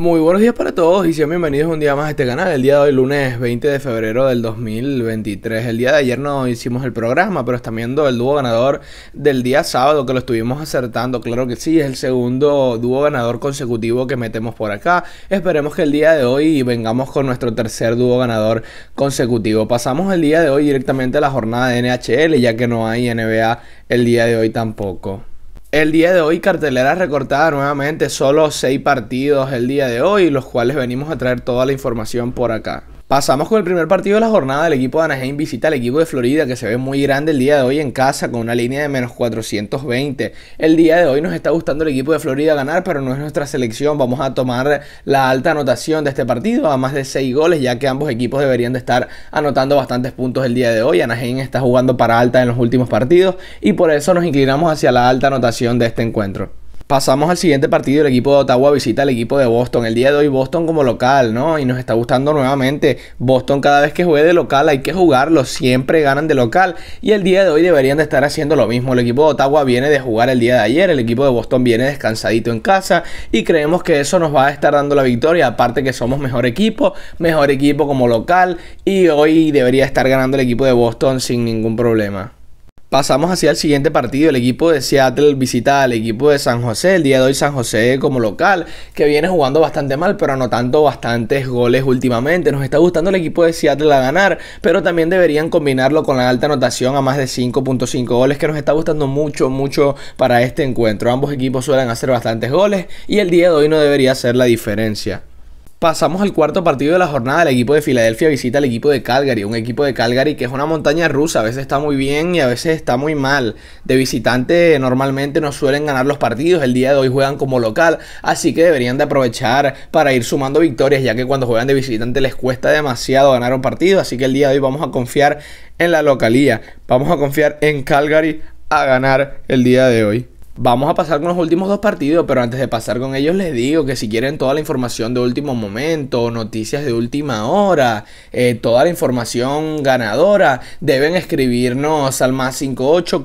Muy buenos días para todos y sean bienvenidos un día más a este canal. El día de hoy, lunes 20 de febrero del 2023. El día de ayer no hicimos el programa, pero están viendo el dúo ganador del día sábado que lo estuvimos acertando. Claro que sí, es el segundo dúo ganador consecutivo que metemos por acá. Esperemos que el día de hoy vengamos con nuestro tercer dúo ganador consecutivo. Pasamos el día de hoy directamente a la jornada de NHL, ya que no hay NBA el día de hoy tampoco. El día de hoy cartelera recortada nuevamente, solo seis partidos el día de hoy, los cuales venimos a traer toda la información por acá. Pasamos con el primer partido de la jornada. El equipo de Anaheim visita al equipo de Florida, que se ve muy grande el día de hoy en casa, con una línea de menos 420. El día de hoy nos está gustando el equipo de Florida ganar, pero no es nuestra selección. Vamos a tomar la alta anotación de este partido, a más de 6 goles, ya que ambos equipos deberían de estar anotando bastantes puntos el día de hoy. Anaheim está jugando para alta en los últimos partidos y por eso nos inclinamos hacia la alta anotación de este encuentro. Pasamos al siguiente partido. El equipo de Ottawa visita al equipo de Boston. El día de hoy Boston como local, ¿no? Y nos está gustando nuevamente. Boston cada vez que juegue de local hay que jugarlo. Siempre ganan de local. Y el día de hoy deberían de estar haciendo lo mismo. El equipo de Ottawa viene de jugar el día de ayer. El equipo de Boston viene descansadito en casa. Y creemos que eso nos va a estar dando la victoria. Aparte que somos mejor equipo. Mejor equipo como local. Y hoy debería estar ganando el equipo de Boston sin ningún problema. Pasamos hacia el siguiente partido. El equipo de Seattle visita al equipo de San José. El día de hoy San José como local, que viene jugando bastante mal, pero anotando bastantes goles últimamente. Nos está gustando el equipo de Seattle a ganar, pero también deberían combinarlo con la alta anotación a más de 5.5 goles, que nos está gustando mucho, mucho para este encuentro. Ambos equipos suelen hacer bastantes goles y el día de hoy no debería ser la diferencia. Pasamos al cuarto partido de la jornada. El equipo de Filadelfia visita al equipo de Calgary. Un equipo de Calgary que es una montaña rusa. A veces está muy bien y a veces está muy mal. De visitante normalmente no suelen ganar los partidos. El día de hoy juegan como local. Así que deberían de aprovechar para ir sumando victorias. Ya que cuando juegan de visitante les cuesta demasiado ganar un partido. Así que el día de hoy vamos a confiar en la localía. Vamos a confiar en Calgary a ganar el día de hoy. Vamos a pasar con los últimos dos partidos, pero antes de pasar con ellos les digo que si quieren toda la información de último momento, noticias de última hora, eh, toda la información ganadora, deben escribirnos al más ocho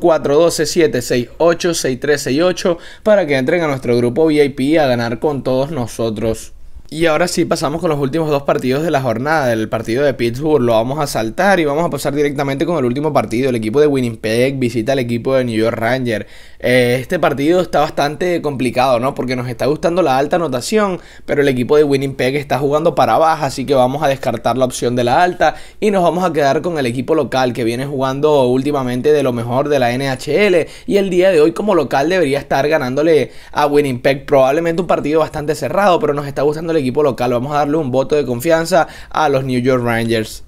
para que entren a nuestro grupo VIP a ganar con todos nosotros. Y ahora sí pasamos con los últimos dos partidos de la jornada. El partido de Pittsburgh lo vamos a saltar y vamos a pasar directamente con el último partido. El equipo de Winnipeg visita al equipo de New York Ranger eh, este partido está bastante complicado, ¿no? Porque nos está gustando la alta anotación, pero el equipo de Winnipeg está jugando para abajo así que vamos a descartar la opción de la alta y nos vamos a quedar con el equipo local que viene jugando últimamente de lo mejor de la NHL y el día de hoy como local debería estar ganándole a Winnipeg probablemente un partido bastante cerrado, pero nos está gustando el equipo local. Vamos a darle un voto de confianza a los New York Rangers.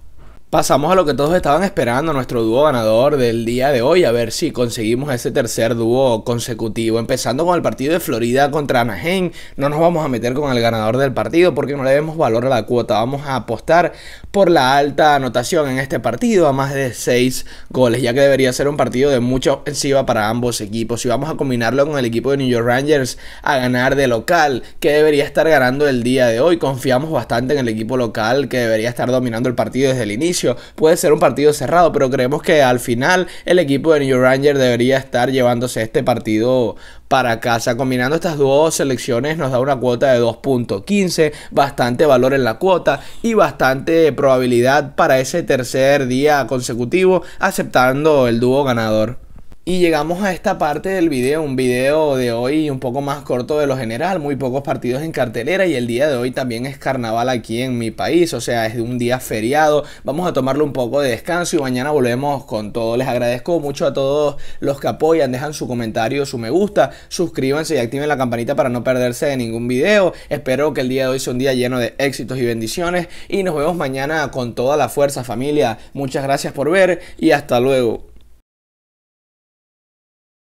Pasamos a lo que todos estaban esperando, nuestro dúo ganador del día de hoy, a ver si conseguimos ese tercer dúo consecutivo, empezando con el partido de Florida contra Anaheim. No nos vamos a meter con el ganador del partido porque no le demos valor a la cuota, vamos a apostar por la alta anotación en este partido a más de 6 goles, ya que debería ser un partido de mucha ofensiva para ambos equipos. Y vamos a combinarlo con el equipo de New York Rangers a ganar de local, que debería estar ganando el día de hoy. Confiamos bastante en el equipo local que debería estar dominando el partido desde el inicio puede ser un partido cerrado, pero creemos que al final el equipo de New Ranger debería estar llevándose este partido para casa. Combinando estas dos selecciones nos da una cuota de 2.15, bastante valor en la cuota y bastante probabilidad para ese tercer día consecutivo aceptando el dúo ganador. Y llegamos a esta parte del video, un video de hoy un poco más corto de lo general, muy pocos partidos en cartelera y el día de hoy también es carnaval aquí en mi país, o sea, es un día feriado, vamos a tomarle un poco de descanso y mañana volvemos con todo. Les agradezco mucho a todos los que apoyan, dejan su comentario, su me gusta, suscríbanse y activen la campanita para no perderse de ningún video. Espero que el día de hoy sea un día lleno de éxitos y bendiciones y nos vemos mañana con toda la fuerza familia. Muchas gracias por ver y hasta luego.